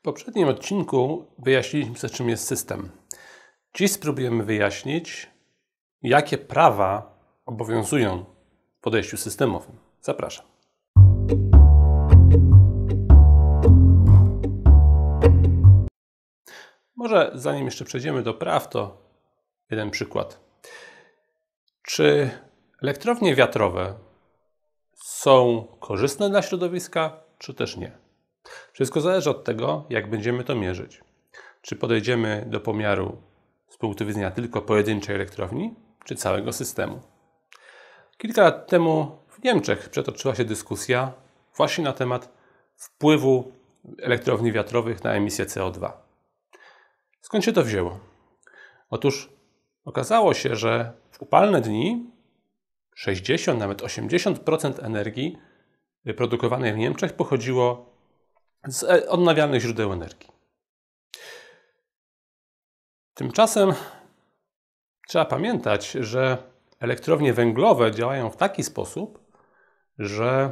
W poprzednim odcinku wyjaśniliśmy, czym jest system. Dziś spróbujemy wyjaśnić, jakie prawa obowiązują w podejściu systemowym. Zapraszam. Może zanim jeszcze przejdziemy do praw, to jeden przykład. Czy elektrownie wiatrowe są korzystne dla środowiska, czy też nie? Wszystko zależy od tego, jak będziemy to mierzyć. Czy podejdziemy do pomiaru z punktu widzenia tylko pojedynczej elektrowni, czy całego systemu. Kilka lat temu w Niemczech przetoczyła się dyskusja właśnie na temat wpływu elektrowni wiatrowych na emisję CO2. Skąd się to wzięło? Otóż okazało się, że w upalne dni 60, nawet 80% energii produkowanej w Niemczech pochodziło z e, odnawialnych źródeł energii. Tymczasem trzeba pamiętać, że elektrownie węglowe działają w taki sposób, że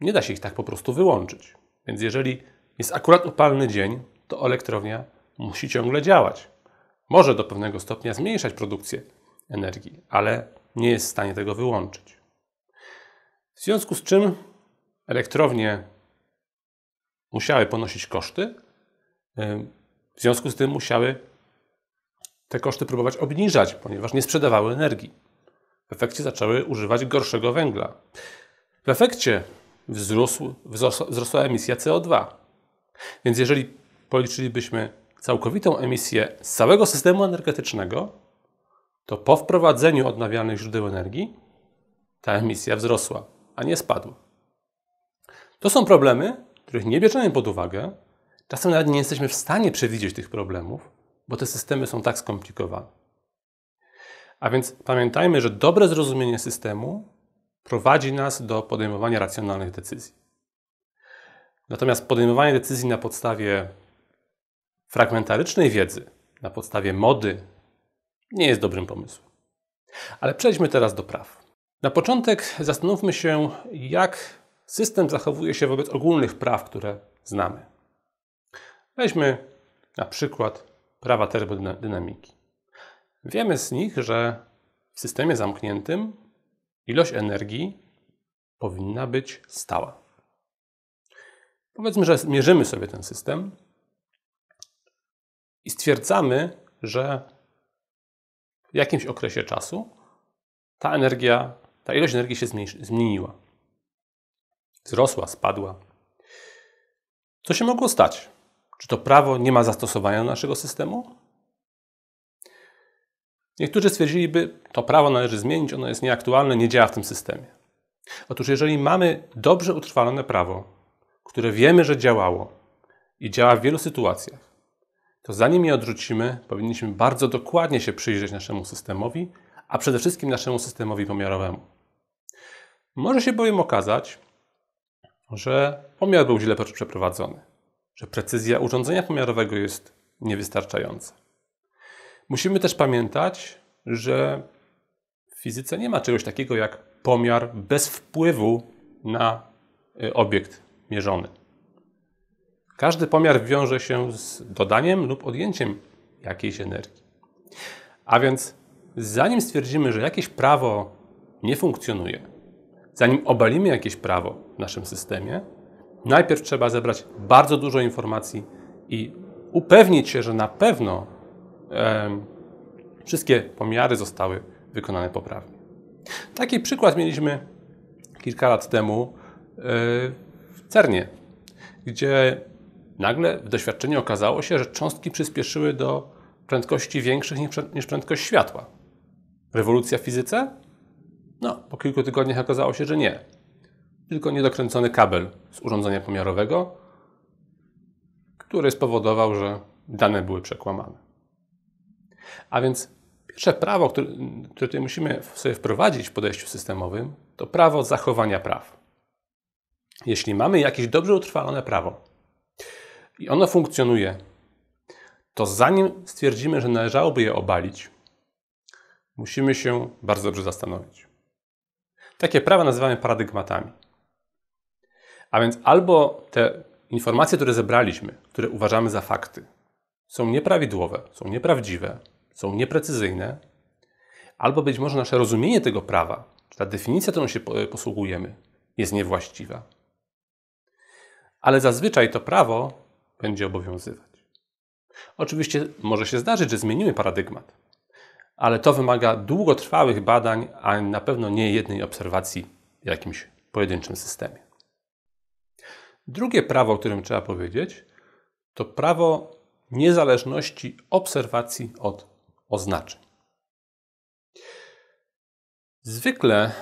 nie da się ich tak po prostu wyłączyć. Więc jeżeli jest akurat upalny dzień, to elektrownia musi ciągle działać. Może do pewnego stopnia zmniejszać produkcję energii, ale nie jest w stanie tego wyłączyć. W związku z czym elektrownie musiały ponosić koszty, w związku z tym musiały te koszty próbować obniżać, ponieważ nie sprzedawały energii. W efekcie zaczęły używać gorszego węgla. W efekcie wzrósł, wzrosła emisja CO2. Więc jeżeli policzylibyśmy całkowitą emisję z całego systemu energetycznego, to po wprowadzeniu odnawialnych źródeł energii ta emisja wzrosła, a nie spadła. To są problemy, których nie bierzemy pod uwagę, czasem nawet nie jesteśmy w stanie przewidzieć tych problemów, bo te systemy są tak skomplikowane. A więc pamiętajmy, że dobre zrozumienie systemu prowadzi nas do podejmowania racjonalnych decyzji. Natomiast podejmowanie decyzji na podstawie fragmentarycznej wiedzy, na podstawie mody, nie jest dobrym pomysłem. Ale przejdźmy teraz do praw. Na początek zastanówmy się, jak system zachowuje się wobec ogólnych praw, które znamy. Weźmy na przykład prawa termodynamiki. Wiemy z nich, że w systemie zamkniętym ilość energii powinna być stała. Powiedzmy, że mierzymy sobie ten system i stwierdzamy, że w jakimś okresie czasu ta energia, ta ilość energii się zmniejszy, zmieniła wzrosła, spadła. Co się mogło stać? Czy to prawo nie ma zastosowania do naszego systemu? Niektórzy stwierdziliby, to prawo należy zmienić, ono jest nieaktualne, nie działa w tym systemie. Otóż, jeżeli mamy dobrze utrwalone prawo, które wiemy, że działało i działa w wielu sytuacjach, to zanim je odrzucimy, powinniśmy bardzo dokładnie się przyjrzeć naszemu systemowi, a przede wszystkim naszemu systemowi pomiarowemu. Może się bowiem okazać, że pomiar był źle przeprowadzony, że precyzja urządzenia pomiarowego jest niewystarczająca. Musimy też pamiętać, że w fizyce nie ma czegoś takiego jak pomiar bez wpływu na y, obiekt mierzony. Każdy pomiar wiąże się z dodaniem lub odjęciem jakiejś energii. A więc zanim stwierdzimy, że jakieś prawo nie funkcjonuje, zanim obalimy jakieś prawo w naszym systemie, najpierw trzeba zebrać bardzo dużo informacji i upewnić się, że na pewno e, wszystkie pomiary zostały wykonane poprawnie. Taki przykład mieliśmy kilka lat temu e, w CERNie, gdzie nagle w doświadczeniu okazało się, że cząstki przyspieszyły do prędkości większych niż prędkość światła. Rewolucja w fizyce? No, po kilku tygodniach okazało się, że nie. Tylko niedokręcony kabel z urządzenia pomiarowego, który spowodował, że dane były przekłamane. A więc pierwsze prawo, które, które tutaj musimy sobie wprowadzić w podejściu systemowym, to prawo zachowania praw. Jeśli mamy jakieś dobrze utrwalone prawo i ono funkcjonuje, to zanim stwierdzimy, że należałoby je obalić, musimy się bardzo dobrze zastanowić. Takie prawa nazywamy paradygmatami. A więc albo te informacje, które zebraliśmy, które uważamy za fakty, są nieprawidłowe, są nieprawdziwe, są nieprecyzyjne, albo być może nasze rozumienie tego prawa, czy ta definicja, którą się e, posługujemy, jest niewłaściwa. Ale zazwyczaj to prawo będzie obowiązywać. Oczywiście może się zdarzyć, że zmienimy paradygmat, ale to wymaga długotrwałych badań, a na pewno nie jednej obserwacji w jakimś pojedynczym systemie. Drugie prawo, o którym trzeba powiedzieć, to prawo niezależności obserwacji od oznaczeń. Zwykle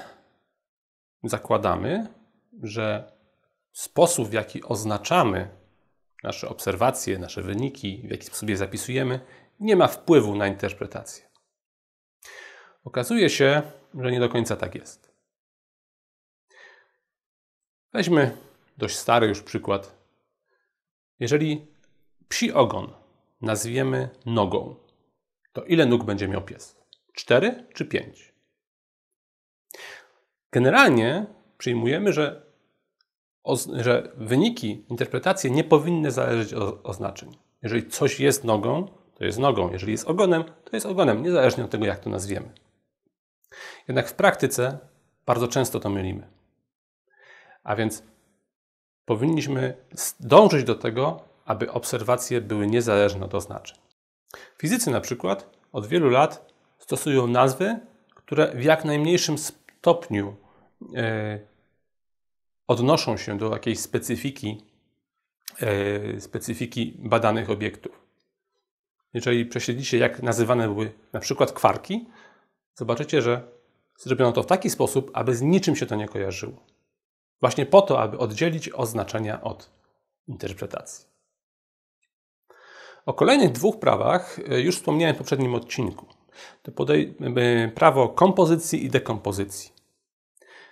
zakładamy, że sposób, w jaki oznaczamy nasze obserwacje, nasze wyniki, w jaki sposób je zapisujemy, nie ma wpływu na interpretację. Okazuje się, że nie do końca tak jest. Weźmy dość stary już przykład. Jeżeli psi ogon nazwiemy nogą, to ile nóg będzie miał pies? Cztery czy pięć? Generalnie przyjmujemy, że, że wyniki interpretacje nie powinny zależeć od oznaczeń. Jeżeli coś jest nogą, to jest nogą. Jeżeli jest ogonem, to jest ogonem, niezależnie od tego, jak to nazwiemy. Jednak w praktyce bardzo często to mylimy. A więc powinniśmy dążyć do tego, aby obserwacje były niezależne od oznaczeń. Fizycy na przykład od wielu lat stosują nazwy, które w jak najmniejszym stopniu e, odnoszą się do jakiejś specyfiki, e, specyfiki badanych obiektów. Jeżeli prześledzicie, jak nazywane były na przykład kwarki, zobaczycie, że zrobiono to w taki sposób, aby z niczym się to nie kojarzyło. Właśnie po to, aby oddzielić oznaczenia od interpretacji. O kolejnych dwóch prawach e, już wspomniałem w poprzednim odcinku. To prawo kompozycji i dekompozycji.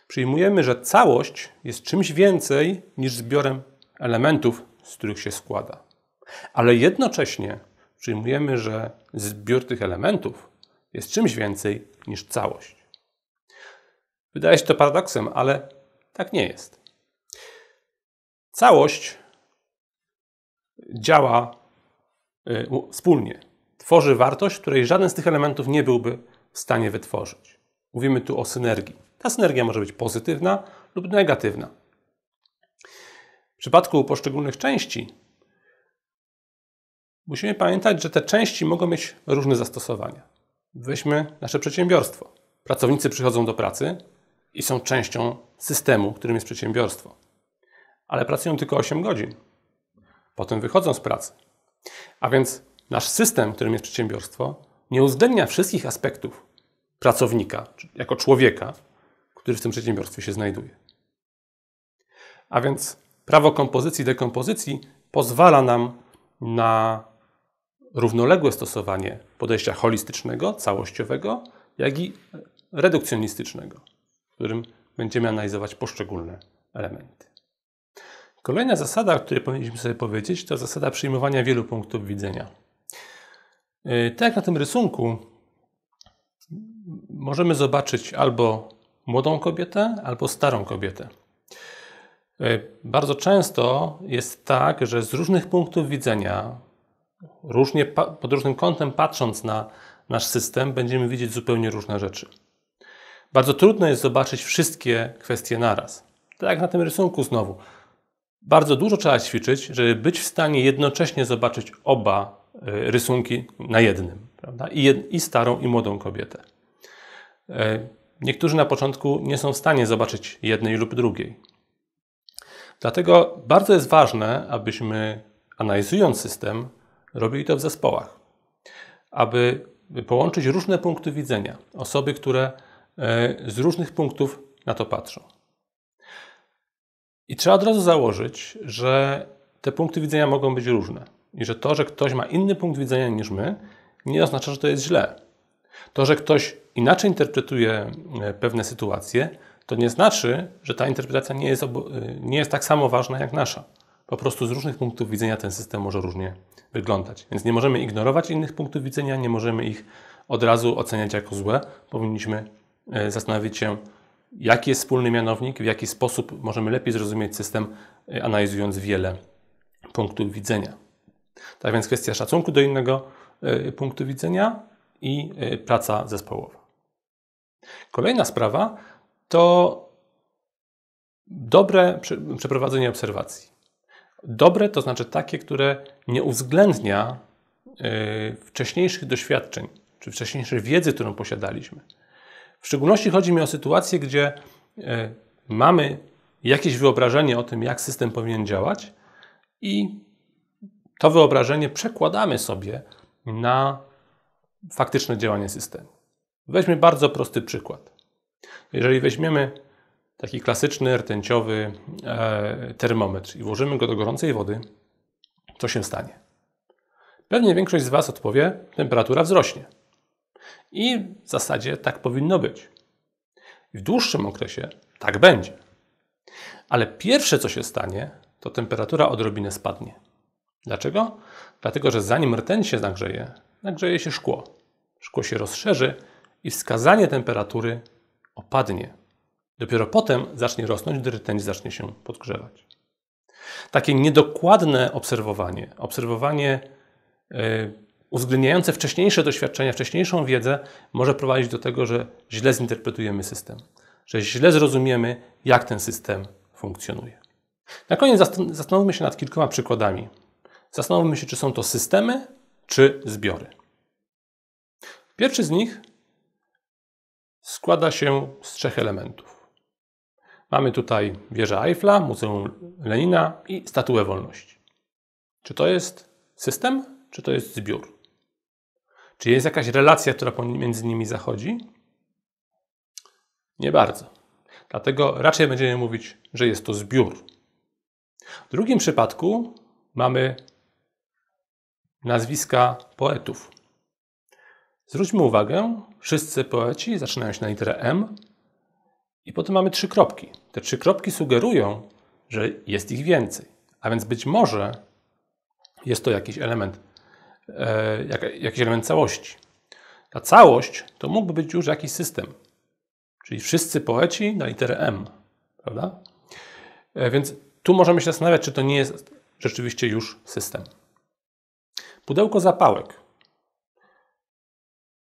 Przyjmujemy, że całość jest czymś więcej niż zbiorem elementów, z których się składa. Ale jednocześnie przyjmujemy, że zbiór tych elementów jest czymś więcej niż całość. Wydaje się to paradoksem, ale tak nie jest. Całość działa y, wspólnie. Tworzy wartość, której żaden z tych elementów nie byłby w stanie wytworzyć. Mówimy tu o synergii. Ta synergia może być pozytywna lub negatywna. W przypadku poszczególnych części musimy pamiętać, że te części mogą mieć różne zastosowania. Weźmy nasze przedsiębiorstwo. Pracownicy przychodzą do pracy i są częścią systemu, którym jest przedsiębiorstwo. Ale pracują tylko 8 godzin. Potem wychodzą z pracy. A więc nasz system, którym jest przedsiębiorstwo, nie uwzględnia wszystkich aspektów pracownika, jako człowieka, który w tym przedsiębiorstwie się znajduje. A więc prawo kompozycji i dekompozycji pozwala nam na równoległe stosowanie podejścia holistycznego, całościowego, jak i redukcjonistycznego, w którym będziemy analizować poszczególne elementy. Kolejna zasada, o której powinniśmy sobie powiedzieć, to zasada przyjmowania wielu punktów widzenia. E, tak jak na tym rysunku, możemy zobaczyć albo młodą kobietę, albo starą kobietę. E, bardzo często jest tak, że z różnych punktów widzenia różnie, pod różnym kątem patrząc na nasz system, będziemy widzieć zupełnie różne rzeczy. Bardzo trudno jest zobaczyć wszystkie kwestie naraz. Tak jak na tym rysunku znowu. Bardzo dużo trzeba ćwiczyć, żeby być w stanie jednocześnie zobaczyć oba y, rysunki na jednym. Prawda? I, jed I starą, i młodą kobietę. E, niektórzy na początku nie są w stanie zobaczyć jednej lub drugiej. Dlatego bardzo jest ważne, abyśmy analizując system, Robili to w zespołach, aby połączyć różne punkty widzenia, osoby, które e, z różnych punktów na to patrzą. I trzeba od razu założyć, że te punkty widzenia mogą być różne i że to, że ktoś ma inny punkt widzenia niż my, nie oznacza, że to jest źle. To, że ktoś inaczej interpretuje e, pewne sytuacje, to nie znaczy, że ta interpretacja nie jest, e, nie jest tak samo ważna jak nasza. Po prostu z różnych punktów widzenia ten system może różnie wyglądać. Więc nie możemy ignorować innych punktów widzenia, nie możemy ich od razu oceniać jako złe. Powinniśmy e, zastanowić się, jaki jest wspólny mianownik, w jaki sposób możemy lepiej zrozumieć system, e, analizując wiele punktów widzenia. Tak więc kwestia szacunku do innego e, punktu widzenia i praca zespołowa. Kolejna sprawa to dobre przeprowadzenie obserwacji. Dobre to znaczy takie, które nie uwzględnia yy, wcześniejszych doświadczeń czy wcześniejszej wiedzy, którą posiadaliśmy. W szczególności chodzi mi o sytuację, gdzie yy, mamy jakieś wyobrażenie o tym, jak system powinien działać, i to wyobrażenie przekładamy sobie na faktyczne działanie systemu. Weźmy bardzo prosty przykład. Jeżeli weźmiemy taki klasyczny rtęciowy e, termometr i włożymy go do gorącej wody, co się stanie? Pewnie większość z Was odpowie, temperatura wzrośnie. I w zasadzie tak powinno być. w dłuższym okresie tak będzie. Ale pierwsze, co się stanie, to temperatura odrobinę spadnie. Dlaczego? Dlatego, że zanim rtęć się nagrzeje, nagrzeje się szkło. Szkło się rozszerzy i wskazanie temperatury opadnie. Dopiero potem zacznie rosnąć, gdy rtęć zacznie się podgrzewać. Takie niedokładne obserwowanie, obserwowanie yy, uwzględniające wcześniejsze doświadczenia, wcześniejszą wiedzę, może prowadzić do tego, że źle zinterpretujemy system, że źle zrozumiemy, jak ten system funkcjonuje. Na koniec zastanówmy się nad kilkoma przykładami. Zastanówmy się, czy są to systemy, czy zbiory. Pierwszy z nich składa się z trzech elementów. Mamy tutaj wieżę Eiffla, Muzeum Lenina i Statuę Wolności. Czy to jest system, czy to jest zbiór? Czy jest jakaś relacja, która pomiędzy nimi zachodzi? Nie bardzo. Dlatego raczej będziemy mówić, że jest to zbiór. W drugim przypadku mamy nazwiska poetów. Zwróćmy uwagę, wszyscy poeci zaczynają się na literę M, i potem mamy trzy kropki. Te trzy kropki sugerują, że jest ich więcej. A więc być może jest to jakiś element, e, jak, jakiś element całości. Ta całość to mógłby być już jakiś system. Czyli wszyscy poeci na literę M, prawda? E, więc tu możemy się zastanawiać, czy to nie jest rzeczywiście już system. Pudełko zapałek.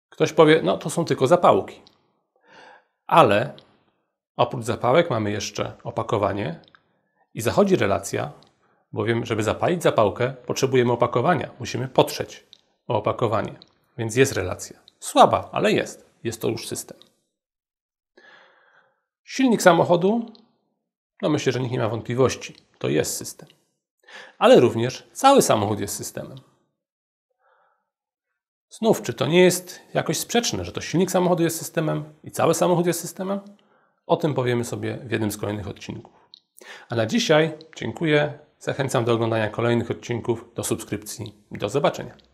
Ktoś powie, no to są tylko zapałki. Ale Oprócz zapałek mamy jeszcze opakowanie i zachodzi relacja, bowiem, żeby zapalić zapałkę, potrzebujemy opakowania. Musimy potrzeć o opakowanie, więc jest relacja. Słaba, ale jest. Jest to już system. Silnik samochodu, no myślę, że nikt nie ma wątpliwości, to jest system. Ale również cały samochód jest systemem. Znów, czy to nie jest jakoś sprzeczne, że to silnik samochodu jest systemem i cały samochód jest systemem? O tym powiemy sobie w jednym z kolejnych odcinków. A na dzisiaj dziękuję. Zachęcam do oglądania kolejnych odcinków, do subskrypcji. Do zobaczenia.